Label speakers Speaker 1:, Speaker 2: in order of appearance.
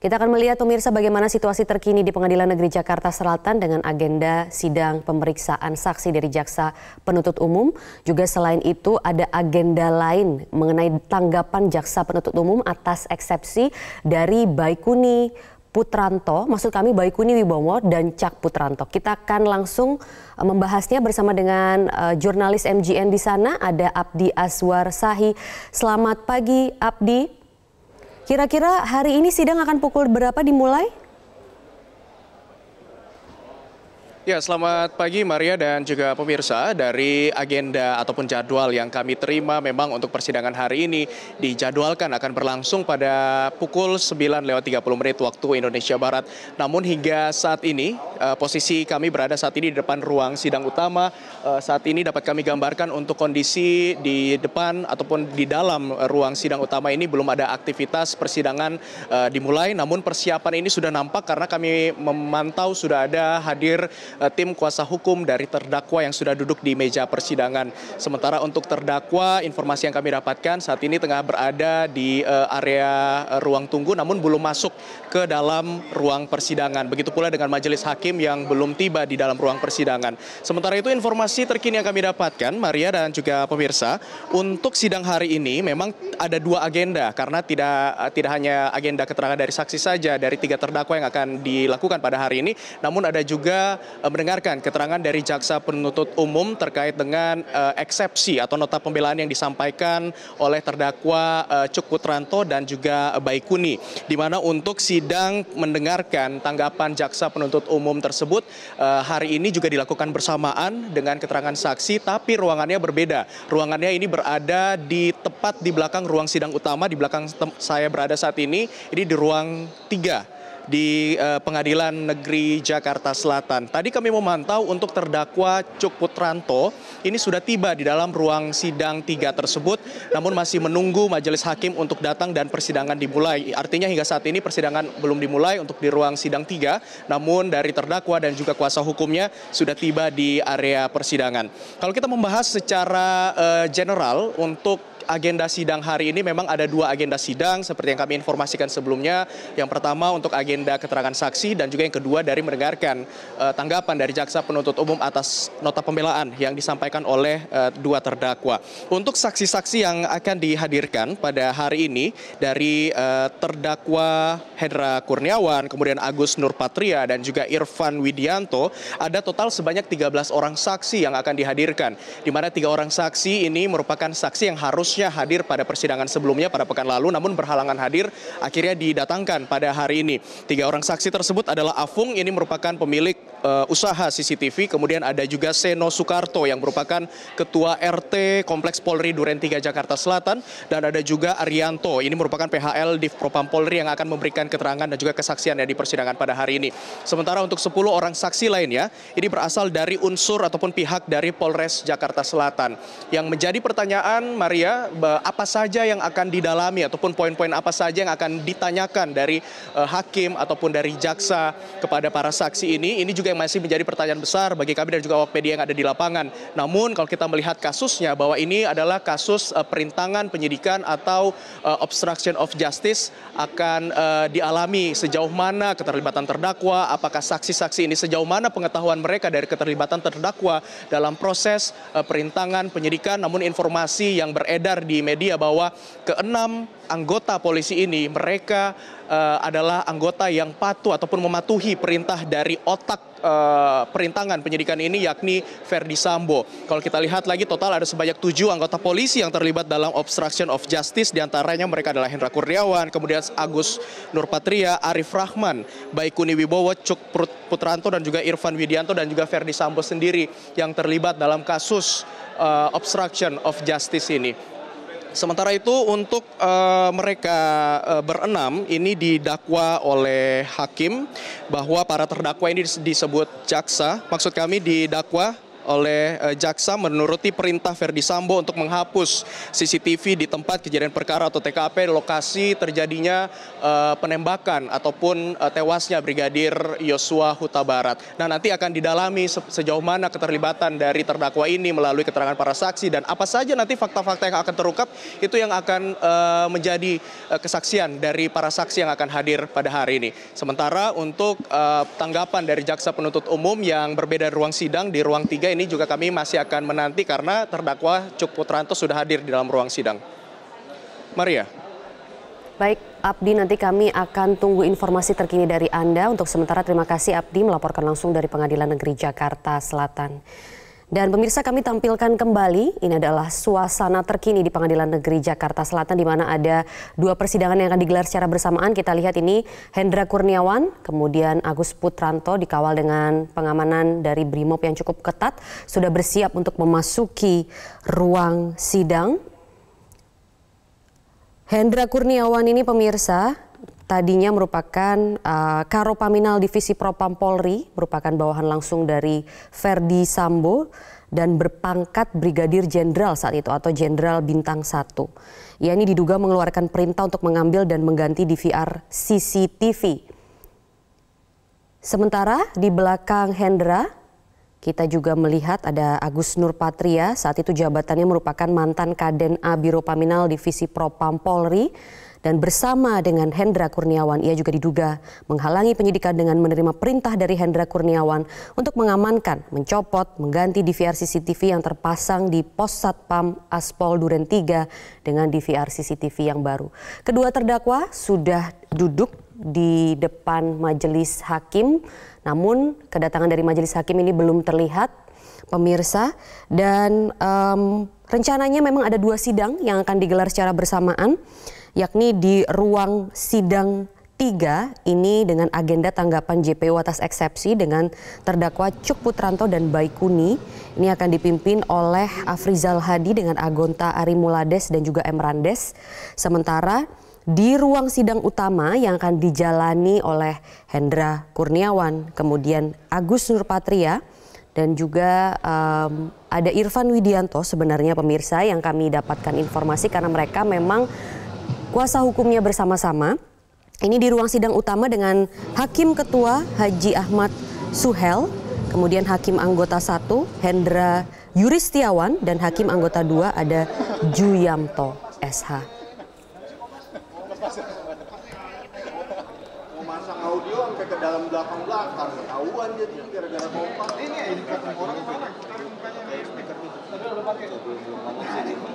Speaker 1: Kita akan melihat pemirsa bagaimana situasi terkini di Pengadilan Negeri Jakarta Selatan dengan agenda sidang pemeriksaan saksi dari jaksa penuntut umum. Juga selain itu ada agenda lain mengenai tanggapan jaksa penuntut umum atas eksepsi dari Baikuni Putranto, maksud kami Baikuni Wibowo dan Cak Putranto. Kita akan langsung eh, membahasnya bersama dengan uh, jurnalis MGN di sana ada Abdi Aswar Sahi. Selamat pagi Abdi. Kira-kira hari ini sidang akan pukul berapa dimulai?
Speaker 2: Ya, selamat pagi Maria dan juga pemirsa. Dari agenda ataupun jadwal yang kami terima memang untuk persidangan hari ini dijadwalkan akan berlangsung pada pukul 9 lewat 30 menit waktu Indonesia Barat. Namun hingga saat ini eh, posisi kami berada saat ini di depan ruang sidang utama. Eh, saat ini dapat kami gambarkan untuk kondisi di depan ataupun di dalam ruang sidang utama ini belum ada aktivitas persidangan eh, dimulai namun persiapan ini sudah nampak karena kami memantau sudah ada hadir Eh, tim kuasa hukum dari terdakwa yang sudah duduk di meja persidangan. Sementara untuk terdakwa, informasi yang kami dapatkan saat ini tengah berada di eh, area eh, ruang tunggu namun belum masuk ke dalam ruang persidangan. Begitu pula dengan majelis hakim yang belum tiba di dalam ruang persidangan. Sementara itu informasi terkini yang kami dapatkan, Maria dan juga pemirsa, untuk sidang hari ini memang ada dua agenda karena tidak tidak hanya agenda keterangan dari saksi saja dari tiga terdakwa yang akan dilakukan pada hari ini, namun ada juga eh, mendengarkan keterangan dari jaksa penuntut umum terkait dengan uh, eksepsi atau nota pembelaan yang disampaikan oleh terdakwa uh, eh, Cukutranto dan juga Baikuni, di mana untuk sidang mendengarkan tanggapan jaksa penuntut umum tersebut uh, hari ini juga dilakukan bersamaan dengan keterangan saksi, tapi ruangannya berbeda. Ruangannya ini berada di tepat di belakang ruang sidang utama di belakang saya berada saat ini, ini di ruang 3 di eh, Pengadilan Negeri Jakarta Selatan. Tadi kami memantau untuk terdakwa Cuk Putranto ini sudah tiba di dalam ruang sidang tiga tersebut, namun masih menunggu majelis hakim untuk datang dan persidangan dimulai. Artinya hingga saat ini persidangan belum dimulai untuk di ruang sidang tiga, namun dari terdakwa dan juga kuasa hukumnya sudah tiba di area persidangan. Kalau kita membahas secara uh, general untuk agenda sidang hari ini memang ada dua agenda sidang seperti yang kami informasikan sebelumnya. Yang pertama untuk agenda keterangan saksi dan juga yang kedua dari mendengarkan uh, tanggapan dari jaksa penuntut umum atas nota pembelaan yang disampaikan oleh uh, dua terdakwa. Untuk saksi-saksi yang akan dihadirkan pada hari ini dari uh, terdakwa Hendra Kurniawan, kemudian Agus Nurpatria dan juga Irfan Widianto, ada total sebanyak 13 orang saksi yang akan dihadirkan. Di mana tiga orang saksi ini merupakan saksi yang harus harusnya hadir pada persidangan sebelumnya pada pekan lalu namun berhalangan hadir akhirnya didatangkan pada hari ini. Tiga orang saksi tersebut adalah Afung ini merupakan pemilik uh, usaha CCTV, kemudian ada juga Seno Soekarto yang merupakan ketua RT Kompleks Polri Duren 3 Jakarta Selatan dan ada juga Arianto. Ini merupakan PHL di Propam Polri yang akan memberikan keterangan dan juga kesaksian yang di persidangan pada hari ini. Sementara untuk 10 orang saksi lainnya, ini berasal dari unsur ataupun pihak dari Polres Jakarta Selatan. Yang menjadi pertanyaan Maria, apa saja yang akan didalami ataupun poin-poin apa saja yang akan ditanyakan dari uh, hakim ataupun dari jaksa kepada para saksi ini? Ini juga yang masih menjadi pertanyaan besar bagi kami dan juga awak media yang ada di lapangan. Namun kalau kita melihat kasusnya bahwa ini adalah kasus uh, perintangan penyidikan atau uh, obstruction of justice akan uh, dialami sejauh mana keterlibatan terdakwa, apakah saksi-saksi ini sejauh mana pengetahuan mereka dari keterlibatan terdakwa dalam proses uh, perintangan penyidikan. Namun informasi yang beredar di media bahwa keenam anggota polisi ini mereka Eh, adalah anggota yang patuh ataupun mematuhi perintah dari otak eh, perintangan penyidikan ini yakni Verdi Sambo. Kalau kita lihat lagi total ada sebanyak tujuh anggota polisi yang terlibat dalam obstruction of justice diantaranya mereka adalah Hendra Kurniawan, kemudian Agus Nurpatria, Arif Rahman, Baikuni Wibowo, Cuk Putranto dan juga Irfan Widianto dan juga Verdi Sambo sendiri yang terlibat dalam kasus uh, obstruction of justice ini. Sementara itu untuk uh, mereka uh, berenam ini didakwa oleh hakim bahwa para terdakwa ini disebut jaksa, maksud kami didakwa oleh eh, jaksa menuruti perintah Verdi Sambo untuk menghapus CCTV di tempat kejadian perkara atau TKP lokasi terjadinya uh, penembakan ataupun uh, tewasnya Brigadir Yosua Huta Barat. Nah, nanti akan didalami se sejauh mana keterlibatan dari terdakwa ini melalui keterangan para saksi dan apa saja nanti fakta-fakta yang akan terungkap itu yang akan uh, menjadi uh, kesaksian dari para saksi yang akan hadir pada hari ini. Sementara untuk uh, tanggapan dari jaksa penuntut umum yang berbeda ruang sidang di ruang 3 ini juga kami masih akan menanti karena terdakwa Cuk Putranto sudah hadir di dalam ruang sidang. Maria.
Speaker 1: Baik, Abdi nanti kami akan tunggu informasi terkini dari Anda. Untuk sementara terima kasih Abdi melaporkan langsung dari Pengadilan Negeri Jakarta Selatan. Dan pemirsa kami tampilkan kembali, ini adalah suasana terkini di Pengadilan Negeri Jakarta Selatan di mana ada dua persidangan yang akan digelar secara bersamaan. Kita lihat ini Hendra Kurniawan, kemudian Agus Putranto dikawal dengan pengamanan dari BRIMOB yang cukup ketat, sudah bersiap untuk memasuki ruang sidang. Hendra Kurniawan ini pemirsa tadinya merupakan uh, eh, Karopaminal Divisi Propam Polri, merupakan bawahan langsung dari Verdi Sambo dan berpangkat Brigadir Jenderal saat itu atau Jenderal Bintang 1. Ia ini diduga mengeluarkan perintah untuk mengambil dan mengganti DVR CCTV. Sementara di belakang Hendra, kita juga melihat ada Agus Nurpatria, saat itu jabatannya merupakan mantan Kaden A Biro Paminal Divisi Propam Polri dan bersama dengan Hendra Kurniawan ia juga diduga menghalangi penyidikan dengan menerima perintah dari Hendra Kurniawan untuk mengamankan, mencopot, mengganti DVR CCTV yang terpasang di pos Satpam Aspol Duren 3 dengan DVR CCTV yang baru. Kedua terdakwa sudah duduk di depan majelis hakim, namun kedatangan dari majelis hakim ini belum terlihat pemirsa dan um, rencananya memang ada dua sidang yang akan digelar secara bersamaan yakni di ruang sidang tiga ini dengan agenda tanggapan JPU atas eksepsi dengan terdakwa Cuk Putranto dan Baikuni. Ini akan dipimpin oleh Afrizal Hadi dengan Agonta Arimulades dan juga Emrandes. Sementara di ruang sidang utama yang akan dijalani oleh Hendra Kurniawan, kemudian Agus Nurpatria, dan juga um, ada Irfan Widianto sebenarnya pemirsa yang kami dapatkan informasi karena mereka memang kuasa hukumnya bersama-sama. Ini di ruang sidang utama dengan Hakim Ketua Haji Ahmad Suhel, kemudian Hakim Anggota 1 Hendra Yuristiawan, dan Hakim Anggota 2 ada Juyamto SH.
Speaker 2: Ini ya, ini orang mana?